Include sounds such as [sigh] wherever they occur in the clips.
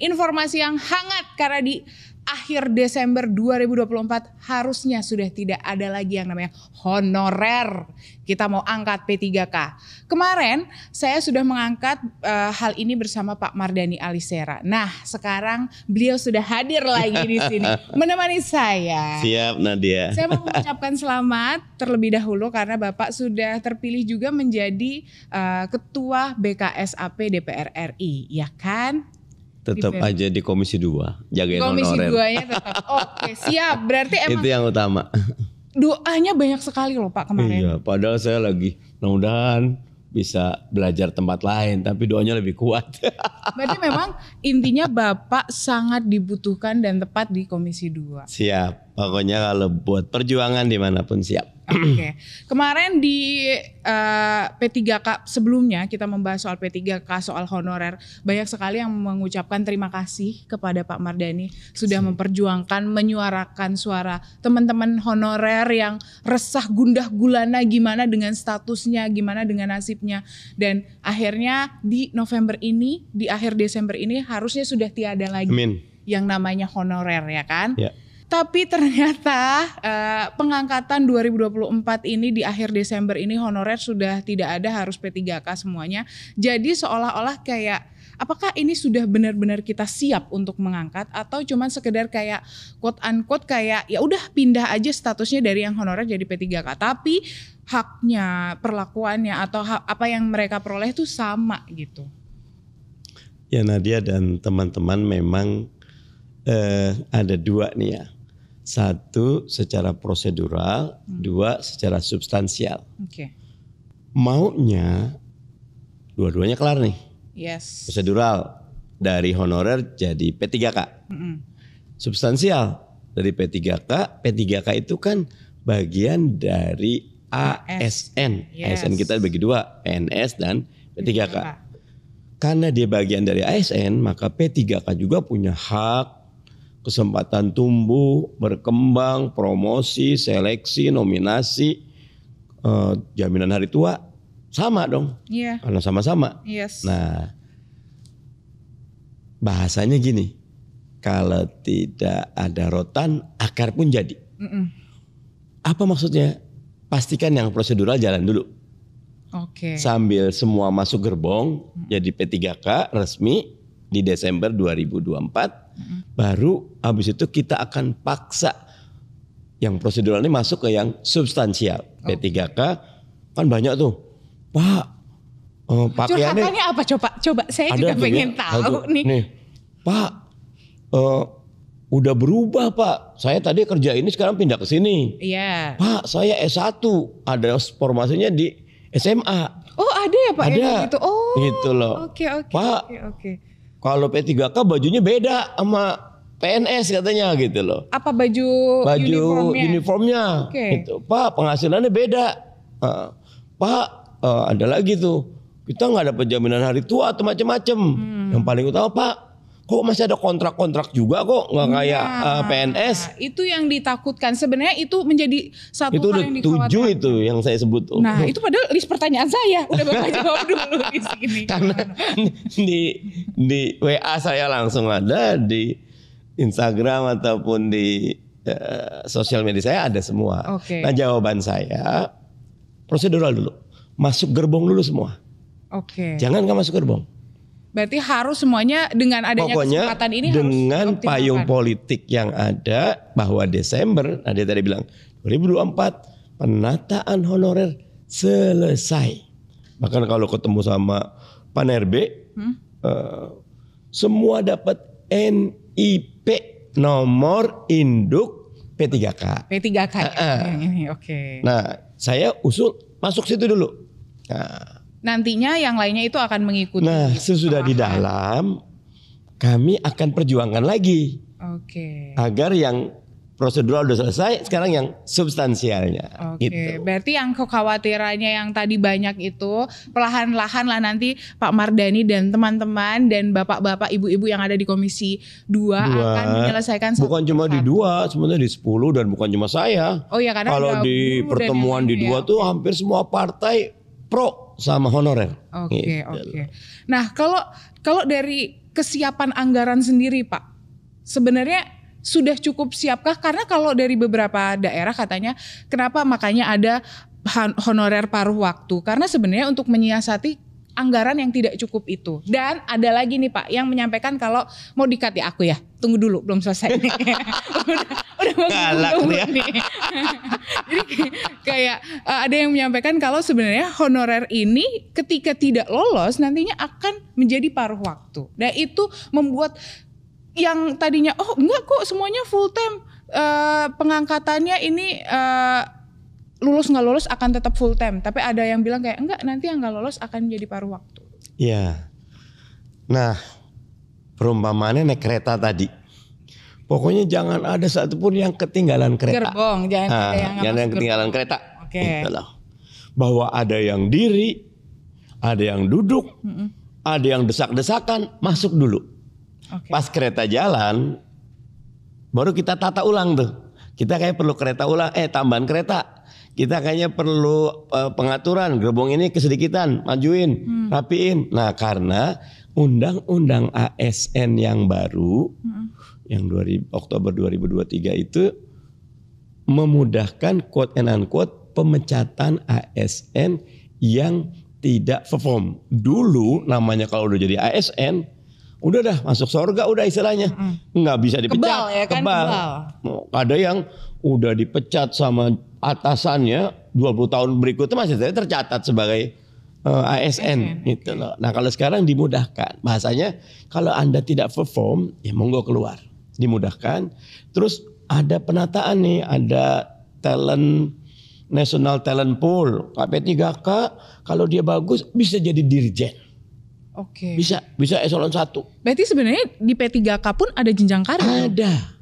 informasi yang hangat karena di akhir Desember 2024 harusnya sudah tidak ada lagi yang namanya honorer. Kita mau angkat P3K. Kemarin saya sudah mengangkat uh, hal ini bersama Pak Mardani Alisera. Nah, sekarang beliau sudah hadir lagi di sini [laughs] menemani saya. Siap Nadia. Saya mau mengucapkan selamat terlebih dahulu karena Bapak sudah terpilih juga menjadi uh, ketua BKSAP DPR RI, ya kan? tetap gitu ya. aja di komisi dua, jaga komisi honorer. Komisi nya tetap. Oke, siap. Berarti [laughs] emang Itu yang utama. Doanya banyak sekali loh Pak kemarin. Iya, padahal saya lagi mudah-mudahan bisa belajar tempat lain tapi doanya lebih kuat. [laughs] Berarti memang intinya Bapak sangat dibutuhkan dan tepat di komisi dua. Siap. Pokoknya kalau buat perjuangan dimanapun siap. Oke. Okay. Kemarin di uh, eh, P3K sebelumnya kita membahas soal P3K soal honorer. Banyak sekali yang mengucapkan terima kasih kepada Pak Mardani sudah memperjuangkan menyuarakan suara teman-teman honorer yang resah gundah gulana gimana dengan statusnya, gimana dengan nasibnya dan akhirnya di November ini, di akhir Desember ini harusnya sudah tiada lagi Amin. yang namanya honorer ya kan? Yeah. Tapi ternyata uh, pengangkatan 2024 ini di akhir Desember ini honorer sudah tidak ada harus P3K semuanya. Jadi seolah-olah kayak apakah ini sudah benar-benar kita siap untuk mengangkat atau cuman sekedar kayak quote unquote kayak ya udah pindah aja statusnya dari yang honorer jadi P3K tapi haknya perlakuannya atau hak, apa yang mereka peroleh itu sama gitu. Ya Nadia dan teman-teman memang Uh, ada dua nih ya satu secara prosedural, hmm. dua secara substansial. Oke. Okay. Maunya dua-duanya kelar nih. Yes. Prosedural dari honorer jadi P3K. Mm -hmm. Substansial dari P3K, P3K itu kan bagian dari ASN. Yes. ASN kita bagi dua, PNS dan P3K. P3K. Karena dia bagian dari ASN, maka P3K juga punya hak kesempatan tumbuh, berkembang, promosi, seleksi, nominasi, eh, jaminan hari tua sama dong. Iya. Yeah. Karena sama-sama. Yes. Nah, bahasanya gini, kalau tidak ada rotan, akar pun jadi. Mm -mm. Apa maksudnya? Pastikan yang prosedural jalan dulu. Oke. Okay. Sambil semua masuk gerbong, mm. jadi P3K resmi di Desember 2024 hmm. baru habis itu kita akan paksa yang prosedural ini masuk ke yang substansial oh. P3K kan banyak tuh Pak uh, pakaiannya Curhatannya apa coba coba saya juga ya. pengen ya, tahu nih. nih Pak uh, udah berubah Pak saya tadi kerja ini sekarang pindah ke sini iya yeah. Pak saya S1 ada formasinya di SMA Oh ada ya Pak ada. gitu. Oh. Gitu loh. Oke okay, oke. Okay, Pak. Okay, okay kalau P3K bajunya beda sama PNS katanya gitu loh. Apa baju baju uniformnya? uniformnya okay. gitu. Pak penghasilannya beda. Uh, Pak uh, ada lagi tuh kita nggak ada jaminan hari tua atau macam-macam. Hmm. Yang paling utama Pak kok masih ada kontrak-kontrak juga kok nggak iya. kayak uh, eh, PNS nah, itu yang ditakutkan sebenarnya itu menjadi satu itu hal yang tujuh itu yang saya sebut nah itu padahal list pertanyaan saya udah bapak [laughs] jawab dulu di sini karena di di WA saya langsung ada di Instagram ataupun di uh, sosial media saya ada semua okay. nah jawaban saya prosedural dulu masuk gerbong dulu semua Oke. Okay. Jangan kamu masuk gerbong. Berarti harus semuanya dengan adanya Pokoknya kesempatan ini dengan harus payung politik yang ada bahwa Desember, ada nah tadi bilang 2024 penataan honorer selesai. Bahkan kalau ketemu sama Panerbe, hmm? uh, semua dapat NIP nomor induk P3K. P3K. Uh -uh. Oke. Okay. Nah, saya usul masuk situ dulu. Nah, nantinya yang lainnya itu akan mengikuti. Nah, sesudah di dalam kami akan perjuangkan lagi. Oke. Okay. Agar yang prosedural sudah selesai, sekarang yang substansialnya. Oke. Okay. Gitu. Berarti yang kekhawatirannya yang tadi banyak itu perlahan-lahan lah nanti Pak Mardani dan teman-teman dan bapak-bapak, ibu-ibu yang ada di komisi 2 akan menyelesaikan Bukan cuma satu. di dua, sebenarnya di 10 dan bukan cuma saya. Oh ya karena kalau di pertemuan di dua ya. tuh hampir semua partai pro sama honorer. Oke, okay, gitu. oke. Okay. Nah, kalau kalau dari kesiapan anggaran sendiri, Pak. Sebenarnya sudah cukup siapkah? Karena kalau dari beberapa daerah katanya, kenapa makanya ada honorer paruh waktu? Karena sebenarnya untuk menyiasati anggaran yang tidak cukup itu. Dan ada lagi nih Pak yang menyampaikan kalau mau dikat ya aku ya. Tunggu dulu belum selesai [laughs] udah udah mau Galak ya. nih. [laughs] Jadi kayak eh, ada yang menyampaikan kalau sebenarnya honorer ini ketika tidak lolos nantinya akan menjadi paruh waktu. nah itu membuat yang tadinya oh enggak kok semuanya full time uh, pengangkatannya ini eh, lulus nggak lulus akan tetap full time tapi ada yang bilang kayak enggak nanti yang nggak lulus akan jadi paruh waktu iya nah perumpamaannya naik kereta tadi pokoknya jangan ada satupun yang ketinggalan kereta gerbong jangan nah, ada yang, yang, yang ketinggalan kereta oke gitu okay. bahwa ada yang diri ada yang duduk mm -mm. ada yang desak-desakan masuk dulu okay. pas kereta jalan baru kita tata ulang tuh kita kayak perlu kereta ulang eh tambahan kereta kita kayaknya perlu uh, pengaturan gerbong ini kesedikitan, majuin, hmm. rapiin. Nah, karena undang-undang ASN yang baru hmm. yang 2000, Oktober 2023 itu memudahkan quote and unquote pemecatan ASN yang tidak perform. Dulu namanya kalau udah jadi ASN udah dah masuk surga udah istilahnya mm. nggak bisa dipecat kebal, ya kan? kebal. kebal. ada yang udah dipecat sama atasannya 20 tahun berikutnya masih tercatat sebagai uh, eh, ASN, okay. gitu loh. Nah, kalau sekarang dimudahkan. Bahasanya kalau Anda tidak perform, ya monggo keluar. Dimudahkan. Terus ada penataan nih, ada talent National Talent Pool. KP3K kalau dia bagus bisa jadi dirjen. Oke. Okay. Bisa bisa eselon satu. Berarti sebenarnya di P3K pun ada jenjang karir. Ada.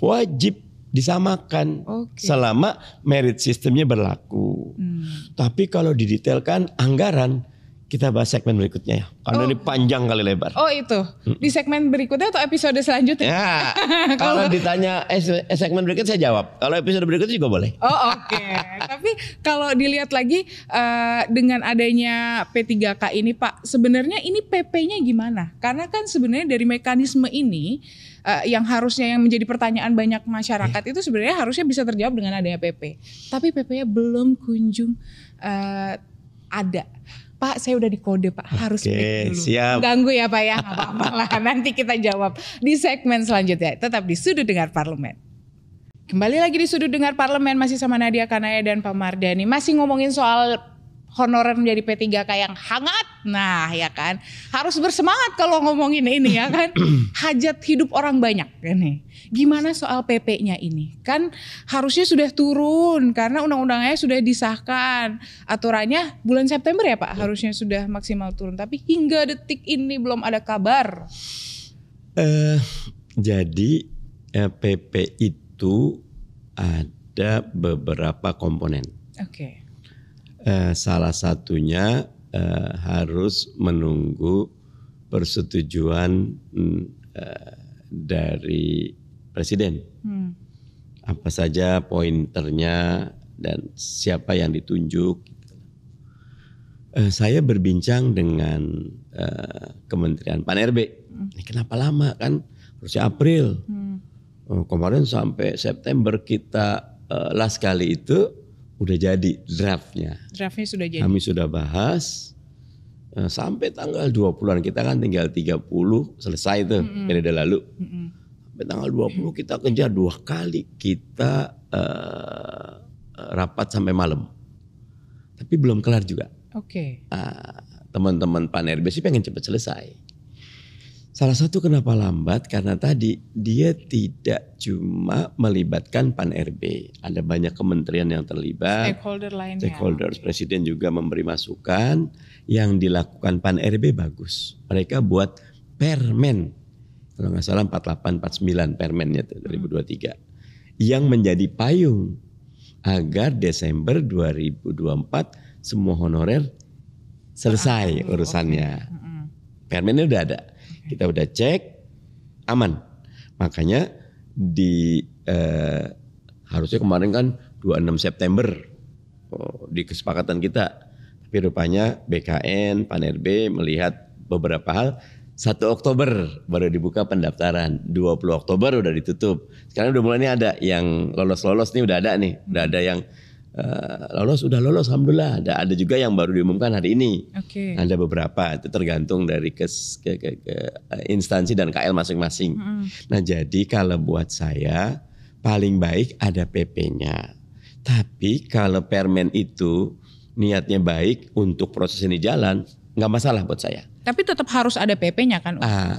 Wajib disamakan okay. selama merit sistemnya berlaku. Hmm. Tapi kalau didetailkan anggaran kita bahas segmen berikutnya ya. Karena oh. ini panjang kali lebar. Oh itu. Di segmen berikutnya atau episode selanjutnya? Ya. [laughs] kalau ditanya eh, eh segmen berikutnya saya jawab. Kalau episode berikutnya juga boleh. Oh oke. Okay. [laughs] Tapi kalau dilihat lagi uh, dengan adanya P3K ini Pak, sebenarnya ini PP-nya gimana? Karena kan sebenarnya dari mekanisme ini uh, yang harusnya yang menjadi pertanyaan banyak masyarakat yeah. itu sebenarnya harusnya bisa terjawab dengan adanya PP. Tapi PP-nya belum kunjung uh, ada. Pak, saya udah di kode Pak, harus Oke, break dulu. Siap. Ganggu ya Pak ya, apa-apa lah. [laughs] Nanti kita jawab di segmen selanjutnya. Tetap di Sudut Dengar Parlemen. Kembali lagi di Sudut Dengar Parlemen, masih sama Nadia Kanaya dan Pak Mardani. Masih ngomongin soal honorer menjadi P3K yang hangat. Nah, ya kan. Harus bersemangat kalau ngomongin ini ya kan. [clears throat] Hajat hidup orang banyak ini. Ya Gimana soal PP-nya ini? Kan harusnya sudah turun karena undang-undangnya sudah disahkan. Aturannya bulan September ya, Pak, ya. harusnya sudah maksimal turun. Tapi hingga detik ini belum ada kabar. Eh, jadi PP eh, itu ada beberapa komponen. Oke. Okay eh, salah satunya eh, harus menunggu persetujuan mm, eh, dari presiden. Hmm. Apa saja pointernya dan siapa yang ditunjuk. Eh, saya berbincang dengan eh, Kementerian Pan RB. Hmm. Kenapa lama kan? Harusnya April. Hmm. Oh, kemarin sampai September kita uh, last kali itu udah jadi draftnya. Draftnya sudah jadi. Kami sudah bahas eh, sampai tanggal 20-an kita kan tinggal 30 selesai tuh mm -hmm. lalu. Mm -hmm. Sampai tanggal 20 kita kerja dua kali kita uh, rapat sampai malam. Tapi belum kelar juga. Oke. Okay. Uh, teman-teman Pak Nerbe sih pengen cepat selesai. Salah satu kenapa lambat karena tadi dia tidak cuma melibatkan Pan RB, ada banyak kementerian yang terlibat, stakeholder lainnya, stakeholders, presiden juga memberi masukan. Yang dilakukan Pan RB bagus, mereka buat permen, kalau nggak salah 48, 49 permennya 2023, hmm. yang menjadi payung agar Desember 2024 semua honorer selesai urusannya. Okay. Hmm. Permennya udah ada kita udah cek aman. Makanya di eh, harusnya kemarin kan 26 September oh, di kesepakatan kita. Tapi rupanya BKN, Pan RB melihat beberapa hal 1 Oktober baru dibuka pendaftaran, 20 Oktober udah ditutup. Sekarang udah mulai nih ada yang lolos-lolos nih udah ada nih, udah ada yang Eh, lolos sudah lolos alhamdulillah ada ada juga yang baru diumumkan hari ini okay. ada beberapa itu tergantung dari kes, ke, ke, ke eh, instansi dan KL masing-masing mm -hmm. nah jadi kalau buat saya paling baik ada PP-nya tapi kalau permen itu niatnya baik untuk proses ini jalan nggak masalah buat saya tapi tetap harus ada PP-nya kan uh,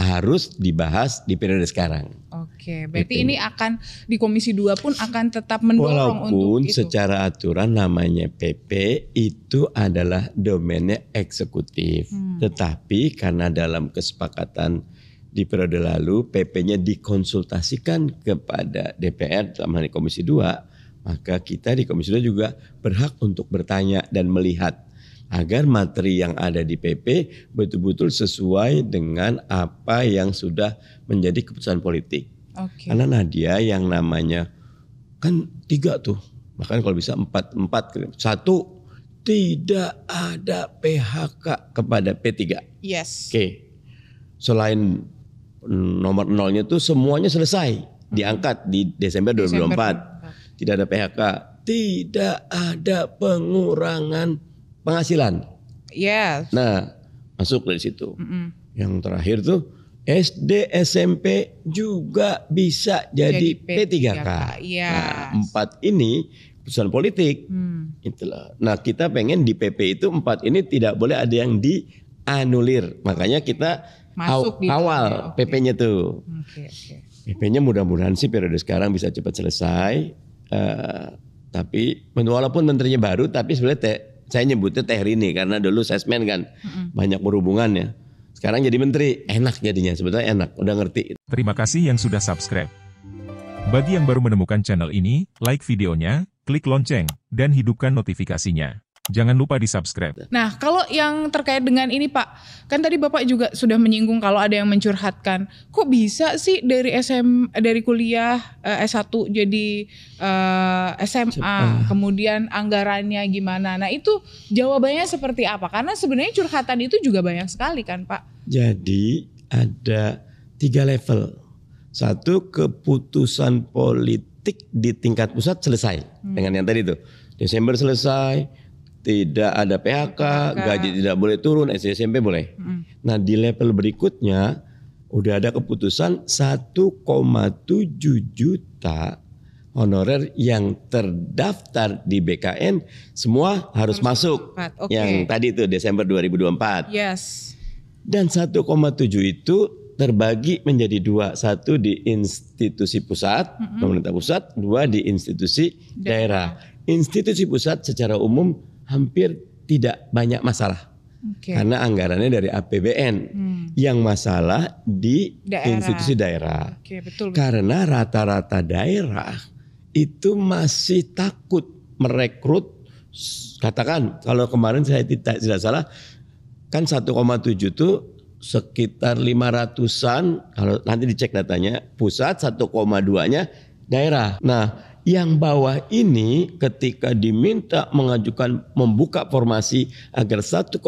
harus dibahas di periode sekarang. Oke, berarti gitu. ini akan di Komisi 2 pun akan tetap mendorong Walaupun untuk secara aturan namanya PP itu adalah domennya eksekutif. Hmm. Tetapi karena dalam kesepakatan di periode lalu PP-nya dikonsultasikan kepada DPR dalam hal Komisi 2, maka kita di Komisi 2 juga berhak untuk bertanya dan melihat agar materi yang ada di PP betul-betul sesuai dengan apa yang sudah menjadi keputusan politik. Okay. Karena Nadia yang namanya kan tiga tuh, bahkan kalau bisa empat empat satu tidak ada PHK kepada P3. Yes. Oke. Okay. Selain nomor nolnya tuh semuanya selesai hmm. diangkat di Desember 2024. Desember. Tidak ada PHK, tidak ada pengurangan penghasilan. Yes. Nah, masuk dari situ. Mm -mm. Yang terakhir tuh SD, SMP juga bisa jadi, jadi P3K. Yes. Nah, empat ini keputusan politik. Hmm. Itulah. Nah, kita pengen di PP itu empat ini tidak boleh ada yang dianulir. Makanya kita Masuk aw, di awal PP-nya tuh. Okay, okay. PP-nya mudah-mudahan sih periode sekarang bisa cepat selesai. Uh, tapi walaupun menterinya baru, tapi sebenarnya saya nyebutnya Teh Rini karena dulu sesmen kan mm-hmm. banyak berhubungannya. Sekarang jadi menteri, enak jadinya sebetulnya enak, udah ngerti. Terima kasih yang sudah subscribe. Bagi yang baru menemukan channel ini, like videonya, klik lonceng, dan hidupkan notifikasinya. Jangan lupa di subscribe. Nah, kalau yang terkait dengan ini Pak, kan tadi Bapak juga sudah menyinggung kalau ada yang mencurhatkan. Kok bisa sih dari SM dari kuliah eh, S1 jadi eh, SMA, SMA, kemudian anggarannya gimana? Nah, itu jawabannya seperti apa? Karena sebenarnya curhatan itu juga banyak sekali kan, Pak. Jadi, ada tiga level. Satu keputusan politik di tingkat pusat selesai hmm. dengan yang tadi itu. Desember selesai, tidak ada PHK, PHK. gaji tidak boleh turun, SMP boleh. Hmm. Nah di level berikutnya udah ada keputusan 1,7 juta honorer yang terdaftar di BKN semua harus, harus masuk. Okay. Yang tadi itu Desember 2024. Yes. Dan 1,7 itu terbagi menjadi dua, satu di institusi pusat, mm -hmm. pemerintah pusat, dua di institusi daerah. daerah. Institusi pusat secara umum hampir tidak banyak masalah. Okay. Karena anggarannya dari APBN. Hmm. Yang masalah di daerah. institusi daerah. Okay, betul, betul. Karena rata-rata daerah itu masih takut merekrut katakan kalau kemarin saya tidak tidak salah kan 1,7 itu sekitar 500-an kalau nanti dicek datanya pusat 1,2-nya daerah. Nah, yang bawah ini ketika diminta mengajukan membuka formasi agar 1,7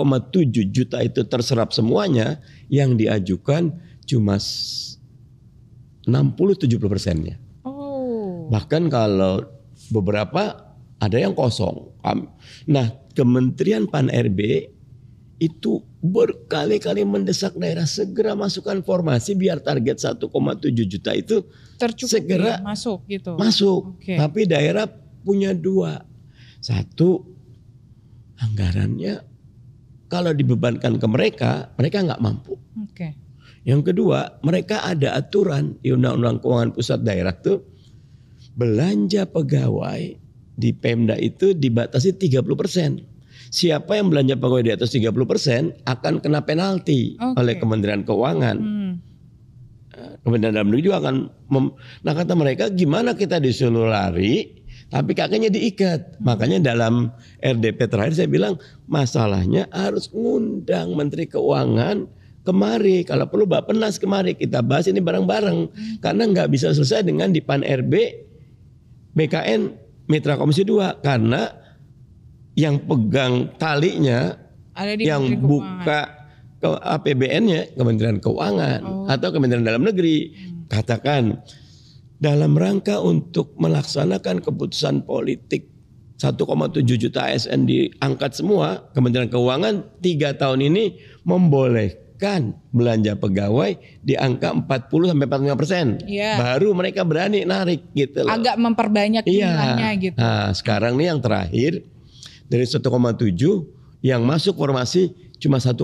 juta itu terserap semuanya, yang diajukan cuma 60-70 persennya. Oh. Bahkan kalau beberapa ada yang kosong. Nah, Kementerian Pan RB itu berkali-kali mendesak daerah segera masukkan formasi biar target 1,7 juta itu tercukupi ya, segera masuk gitu. Masuk. Okay. Tapi daerah punya dua. Satu anggarannya kalau dibebankan ke mereka, mereka nggak mampu. Oke. Okay. Yang kedua, mereka ada aturan di Undang-Undang Keuangan Pusat Daerah tuh belanja pegawai di Pemda itu dibatasi 30%. Siapa yang belanja pegawai di atas 30% akan kena penalti okay. oleh Kementerian Keuangan. Hmm. Kementerian Dalam Negeri juga akan mem, nah kata mereka gimana kita disuruh lari tapi kakaknya diikat. Makanya dalam RDP terakhir saya bilang masalahnya harus ngundang Menteri Keuangan kemari kalau perlu bapak Penas kemari kita bahas ini bareng-bareng karena nggak bisa selesai dengan di Pan RB BKN Mitra Komisi 2 karena yang pegang talinya Ada di yang buka ke APBN-nya Kementerian Keuangan oh. atau Kementerian Dalam Negeri hmm. katakan dalam rangka untuk melaksanakan keputusan politik 1,7 juta ASN diangkat semua Kementerian Keuangan tiga tahun ini membolehkan belanja pegawai di angka 40 sampai 45 persen Ya. baru mereka berani narik gitu loh. agak memperbanyak iya. jumlahnya gitu nah, sekarang nih yang terakhir dari 1,7 yang masuk formasi cuma 1,2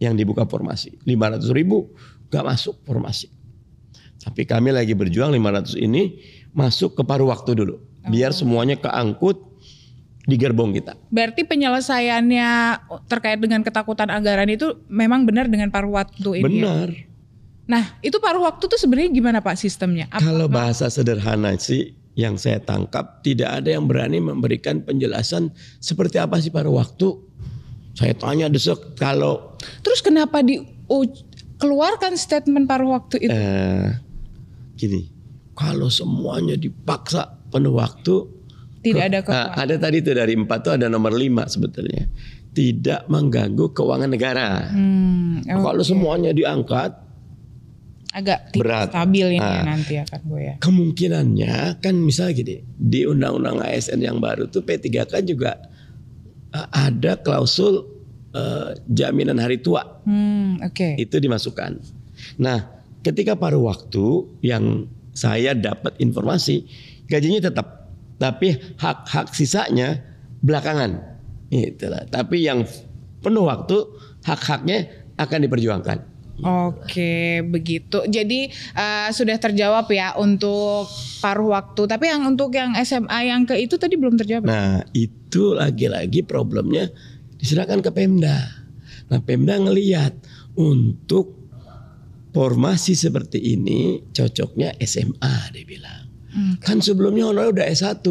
yang dibuka formasi. 500 ribu gak masuk formasi. Tapi kami lagi berjuang 500 ini masuk ke paruh waktu dulu. Okay. Biar oh. semuanya keangkut di gerbong kita. Berarti penyelesaiannya terkait dengan ketakutan anggaran itu memang benar dengan paruh waktu ini. Ya? Benar. Ya? Nah, itu paruh waktu tuh sebenarnya gimana Pak sistemnya? Apa, Kalau bahasa sederhana sih yang saya tangkap tidak ada yang berani memberikan penjelasan seperti apa sih paruh waktu saya tanya desek kalau Terus kenapa di keluarkan statement paruh waktu itu? Eh, gini, kalau semuanya dipaksa penuh waktu tidak ada ah, kekuatan. Ada tadi itu dari empat tuh ada nomor lima sebetulnya. Tidak mengganggu keuangan negara. Hmm, okay. Nah, kalau semuanya diangkat agak berat stabil ini nah, nanti akan gue ya. Kemungkinannya kan misalnya gini, di undang-undang ASN yang baru tuh P3K juga uh, ada klausul uh, jaminan hari tua. Hmm, Oke. Okay. Itu dimasukkan. Nah, ketika paruh waktu yang saya dapat informasi gajinya tetap, tapi hak-hak sisanya belakangan. Itulah. Tapi yang penuh waktu hak-haknya akan diperjuangkan. Oke, begitu. Jadi uh, sudah terjawab ya untuk paruh waktu. Tapi yang untuk yang SMA yang ke itu tadi belum terjawab. Nah, itu lagi-lagi problemnya diserahkan ke Pemda. Nah, Pemda ngelihat untuk formasi seperti ini cocoknya SMA dia bilang. Hmm. Kan sebelumnya honorer udah S1.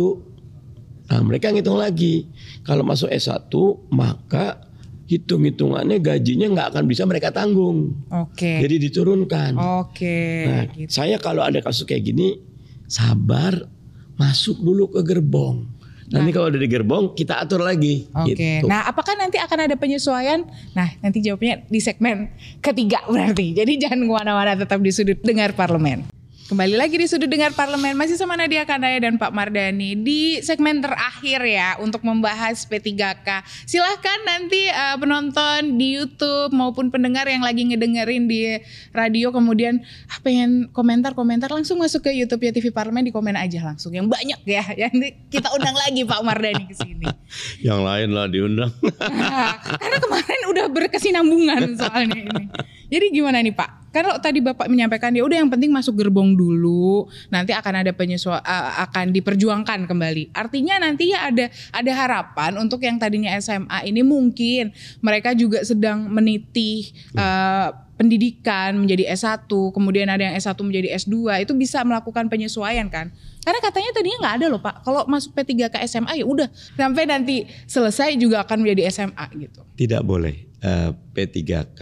Nah, mereka ngitung lagi. Kalau masuk S1 maka hitung-hitungannya gajinya nggak akan bisa mereka tanggung. Oke. Okay. Jadi diturunkan. Oke. Okay. Nah, gitu. saya kalau ada kasus kayak gini sabar masuk dulu ke gerbong. Nanti nah. kalau dari gerbong kita atur lagi. Oke. Okay. Gitu. Nah, apakah nanti akan ada penyesuaian? Nah, nanti jawabnya di segmen ketiga berarti. Jadi jangan kemana-mana, tetap di sudut dengar parlemen. Kembali lagi di sudut dengar parlemen masih sama Nadia Kandaya dan Pak Mardani di segmen terakhir ya untuk membahas P3K. Silahkan nanti uh, penonton di YouTube maupun pendengar yang lagi ngedengerin di radio kemudian ah, pengen komentar-komentar langsung masuk ke YouTube ya TV Parlemen di komen aja langsung yang banyak ya. [laughs] Yang kita undang lagi Pak Mardani ke sini. [laughs] Yang lain lah diundang. [laughs] karena kemarin udah berkesinambungan soalnya ini. Jadi gimana nih Pak? Kan lo tadi Bapak menyampaikan ya udah yang penting masuk gerbong dulu, nanti akan ada penyesuaian akan diperjuangkan kembali. Artinya nanti ya ada ada harapan untuk yang tadinya SMA ini mungkin mereka juga sedang meniti uh, iya. e, pendidikan menjadi S1, kemudian ada yang S1 menjadi S2, itu bisa melakukan penyesuaian kan? Karena katanya tadinya nggak ada loh Pak, kalau masuk P3 ke SMA ya udah, sampai nanti selesai juga akan menjadi SMA gitu. Tidak boleh. Eh, P3K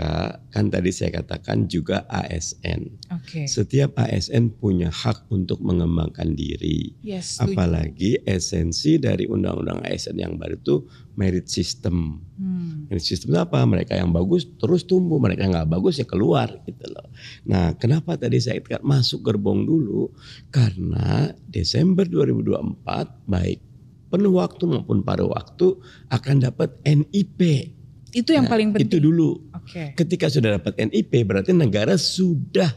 kan tadi saya katakan juga ASN. Okay. Setiap ASN punya hak untuk mengembangkan diri. Yes, Apalagi esensi dari undang-undang ASN yang baru itu merit system. Hmm. Merit system itu apa? Mereka yang bagus terus tumbuh, mereka yang nggak bagus ya keluar gitu loh. Nah, kenapa tadi saya katakan masuk gerbong dulu? Karena Desember 2024 baik penuh waktu maupun paruh waktu akan dapat NIP itu yang nah, paling penting. Itu dulu. Okay. Ketika sudah dapat NIP berarti negara sudah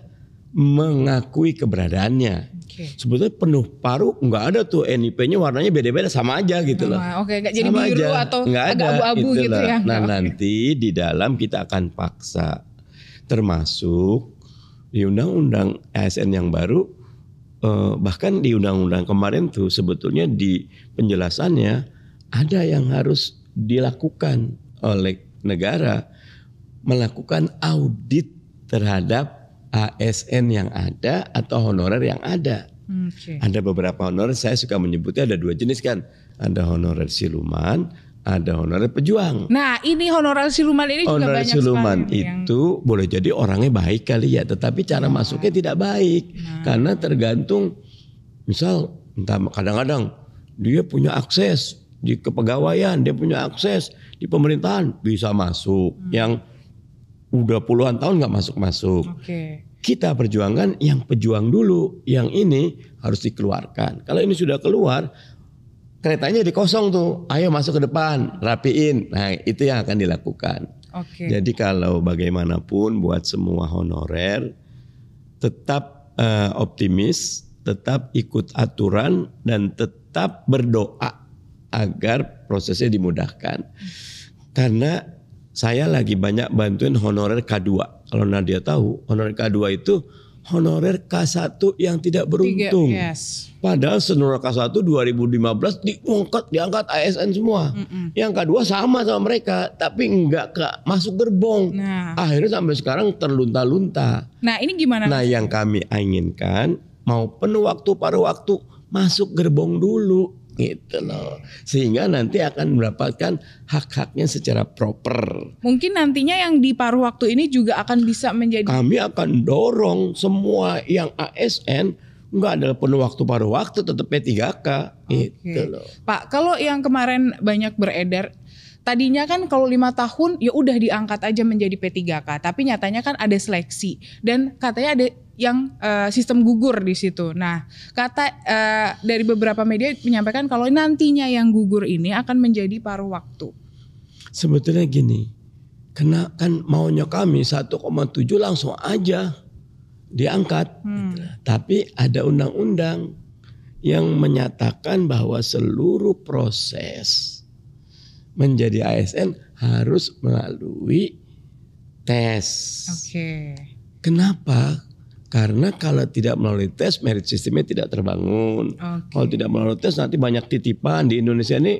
mengakui keberadaannya. Okay. Sebetulnya penuh paru nggak ada tuh NIP-nya warnanya beda-beda sama aja gitu loh. Oke, okay. jadi sama biru aja. atau nggak agak abu-abu gitu, gitu, ya. Nah, okay. nanti di dalam kita akan paksa termasuk di undang-undang ASN yang baru eh, bahkan di undang-undang kemarin tuh sebetulnya di penjelasannya ada yang harus dilakukan oleh negara melakukan audit terhadap ASN yang ada atau honorer yang ada. Okay. Ada beberapa honorer saya suka menyebutnya ada dua jenis kan. Ada honorer siluman, ada honorer pejuang. Nah, ini honorer siluman ini honorer juga banyak siluman itu yang... boleh jadi orangnya baik kali ya, tetapi cara nah. masuknya tidak baik nah. karena tergantung misal kadang-kadang dia punya akses di kepegawaian, dia punya akses di pemerintahan bisa masuk. Hmm. Yang udah puluhan tahun nggak masuk-masuk. Okay. Kita perjuangkan yang pejuang dulu, yang ini harus dikeluarkan. Kalau ini sudah keluar, keretanya dikosong tuh. Ayo masuk ke depan, rapiin. Nah, itu yang akan dilakukan. Okay. Jadi kalau bagaimanapun buat semua honorer tetap uh, optimis, tetap ikut aturan dan tetap berdoa agar prosesnya dimudahkan. Karena saya lagi banyak bantuin honorer K2. Kalau Nadia tahu, honorer K2 itu honorer K1 yang tidak beruntung. Tiga, yes. Padahal senior K1 2015 diangkat diangkat ASN semua. Mm -mm. Yang K2 sama sama mereka, tapi enggak ke masuk gerbong. Nah. Akhirnya sampai sekarang terlunta-lunta. Nah, ini gimana? Nah, yang kami inginkan mau penuh waktu paruh waktu masuk gerbong dulu gitu loh sehingga nanti akan mendapatkan hak-haknya secara proper mungkin nantinya yang di paruh waktu ini juga akan bisa menjadi kami akan dorong semua yang ASN Enggak ada penuh waktu paruh waktu tetap P3K okay. Gitu loh. Pak, kalau yang kemarin banyak beredar tadinya kan kalau lima tahun ya udah diangkat aja menjadi P3K, tapi nyatanya kan ada seleksi dan katanya ada yang uh, sistem gugur di situ. Nah, kata uh, dari beberapa media menyampaikan kalau nantinya yang gugur ini akan menjadi paruh waktu. Sebetulnya gini, kena kan maunya kami 1,7 langsung aja diangkat. Hmm. Tapi ada undang-undang yang menyatakan bahwa seluruh proses menjadi ASN harus melalui tes. Oke. Okay. Kenapa? Karena kalau tidak melalui tes, merit sistemnya tidak terbangun. Okay. Kalau tidak melalui tes, nanti banyak titipan di Indonesia ini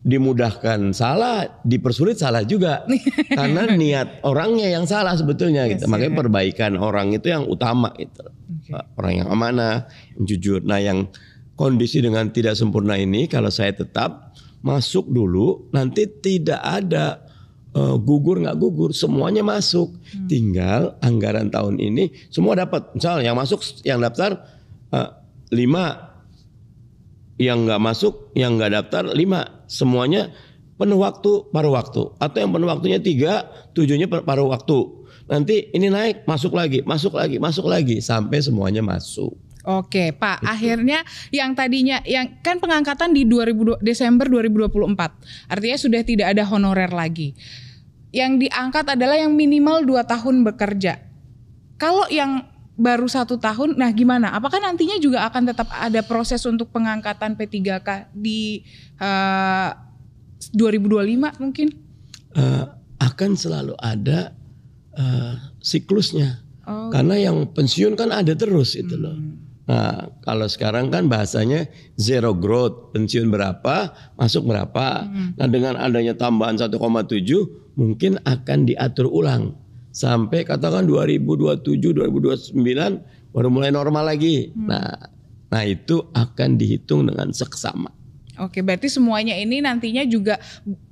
dimudahkan salah, dipersulit salah juga. [laughs] Karena niat orangnya yang salah sebetulnya yes, gitu. Makanya yeah. perbaikan orang itu yang utama itu Okay. Eh, orang yang amanah, yang jujur. Nah, yang kondisi dengan tidak sempurna ini kalau saya tetap masuk dulu nanti tidak ada uh, gugur nggak gugur semuanya masuk hmm. tinggal anggaran tahun ini semua dapat misal yang masuk yang daftar uh, lima yang nggak masuk yang nggak daftar lima semuanya penuh waktu paruh waktu atau yang penuh waktunya tiga tujuhnya paruh waktu nanti ini naik masuk lagi masuk lagi masuk lagi sampai semuanya masuk Oke, Pak. Betul. Gitu. Akhirnya yang tadinya yang kan pengangkatan di 2000 Desember 2024. Artinya sudah tidak ada honorer lagi yang diangkat adalah yang minimal 2 tahun bekerja. Kalau yang baru satu tahun, nah gimana? Apakah nantinya juga akan tetap ada proses untuk pengangkatan P3K di eh, uh, 2025 mungkin? Uh, akan selalu ada uh, siklusnya, oh. karena yang pensiun kan ada terus itu loh. Hmm. Nah, kalau sekarang kan bahasanya zero growth, pensiun berapa, masuk berapa. Hmm. Nah, dengan adanya tambahan 1,7 mungkin akan diatur ulang sampai katakan 2027 2029 baru mulai normal lagi. Hmm. Nah, nah itu akan dihitung dengan seksama. Oke, berarti semuanya ini nantinya juga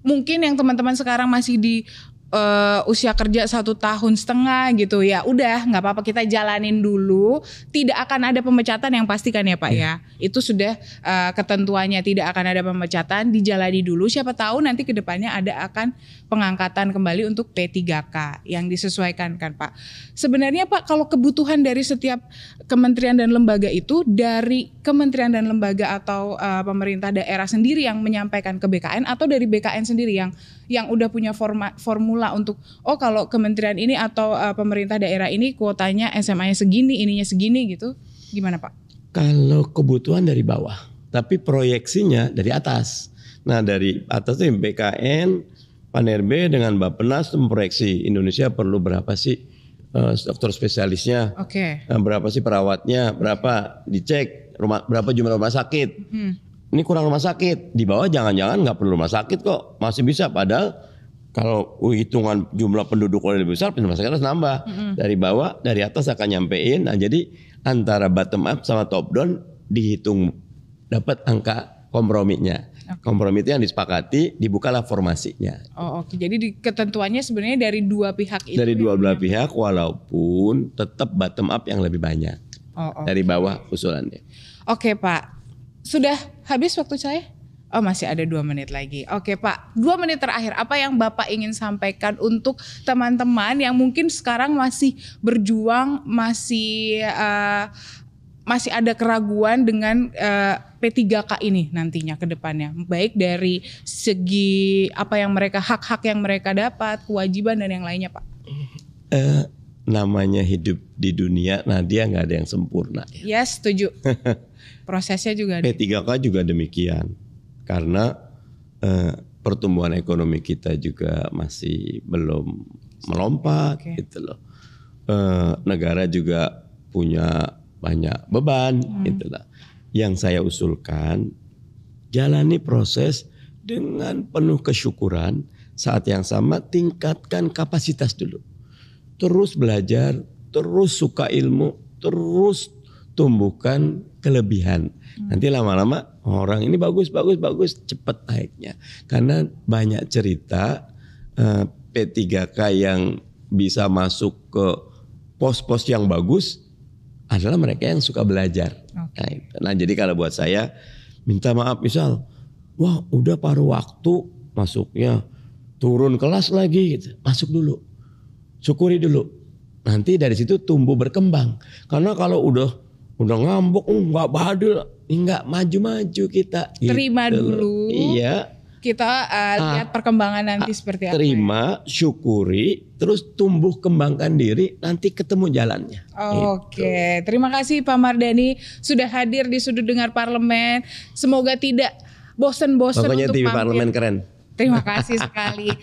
mungkin yang teman-teman sekarang masih di uh, usia kerja satu tahun setengah gitu ya udah nggak apa-apa kita jalanin dulu tidak akan ada pemecatan yang pastikan ya pak yeah. ya itu sudah uh, ketentuannya tidak akan ada pemecatan dijalani dulu siapa tahu nanti kedepannya ada akan pengangkatan kembali untuk P3K yang disesuaikan kan pak sebenarnya pak kalau kebutuhan dari setiap kementerian dan lembaga itu dari kementerian dan lembaga atau uh, pemerintah daerah sendiri yang menyampaikan ke BKN atau dari BKN sendiri yang yang udah punya forma, formula untuk oh kalau kementerian ini atau uh, pemerintah daerah ini kuotanya SMA-nya segini, ininya segini gitu. Gimana, Pak? Kalau kebutuhan dari bawah, tapi proyeksinya dari atas. Nah, dari atas itu BKN, PANRB dengan Bappenas memproyeksi Indonesia perlu berapa sih uh, dokter spesialisnya? Oke. Okay. Uh, berapa sih perawatnya? Berapa dicek rumah berapa jumlah rumah sakit? Hmm ini kurang rumah sakit. Di bawah jangan-jangan nggak perlu rumah sakit kok, masih bisa. Padahal kalau hitungan jumlah penduduk oleh lebih besar, rumah sakit harus nambah. Mm-hmm. Dari bawah, dari atas akan nyampein. Nah jadi antara bottom up sama top down dihitung dapat angka komprominya. Okay. Kompromi itu yang disepakati, dibukalah formasinya. Oh, oke. Okay. Jadi di, ketentuannya sebenarnya dari dua pihak itu. Dari ya, dua belah ya? pihak walaupun tetap bottom up yang lebih banyak. Oh, okay. Dari bawah usulannya. Oke, okay, Pak. Sudah habis waktu saya? Oh masih ada dua menit lagi. Oke Pak, dua menit terakhir. Apa yang Bapak ingin sampaikan untuk teman-teman yang mungkin sekarang masih berjuang, masih uh, masih ada keraguan dengan uh, eh, P3K ini nantinya ke depannya. Baik dari segi apa yang mereka hak-hak yang mereka dapat, kewajiban dan yang lainnya Pak. Uh, namanya hidup di dunia nah dia nggak ada yang sempurna. Ya yes, setuju. [laughs] Prosesnya juga. Ada. P3K juga demikian karena eh, pertumbuhan ekonomi kita juga masih belum melompat okay. gitu loh. Eh, negara juga punya banyak beban hmm. gitu Yang saya usulkan jalani proses dengan penuh kesyukuran saat yang sama tingkatkan kapasitas dulu terus belajar, terus suka ilmu, terus tumbuhkan kelebihan. Hmm. Nanti lama-lama orang ini bagus, bagus, bagus, cepat naiknya. Karena banyak cerita eh, P3K yang bisa masuk ke pos-pos yang bagus adalah mereka yang suka belajar. Okay. Nah, nah, jadi kalau buat saya minta maaf misal, wah udah paruh waktu masuknya turun kelas lagi, gitu. masuk dulu syukuri dulu. Nanti dari situ tumbuh berkembang. Karena kalau udah udah ngambek, uh, nggak badul, nggak maju-maju kita. Gitu. Terima dulu. Iya. Kita uh, lihat perkembangan nanti ah, seperti apa. Terima, syukuri, terus tumbuh kembangkan diri, nanti ketemu jalannya. Oke, okay. Gitu. terima kasih Pak Mardani sudah hadir di sudut dengar parlemen. Semoga tidak bosen-bosen untuk TV parlemen keren. Terima kasih sekali. [laughs]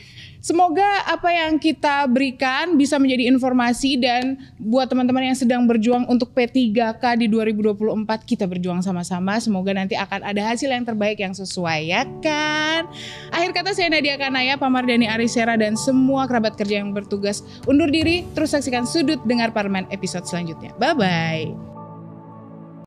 Semoga apa yang kita berikan bisa menjadi informasi dan buat teman-teman yang sedang berjuang untuk P3K di 2024 kita berjuang sama-sama. Semoga nanti akan ada hasil yang terbaik yang sesuai ya kan. Akhir kata saya Nadia Kanaya, Pamar Dani Arisera dan semua kerabat kerja yang bertugas undur diri terus saksikan sudut dengar parlemen episode selanjutnya. Bye bye.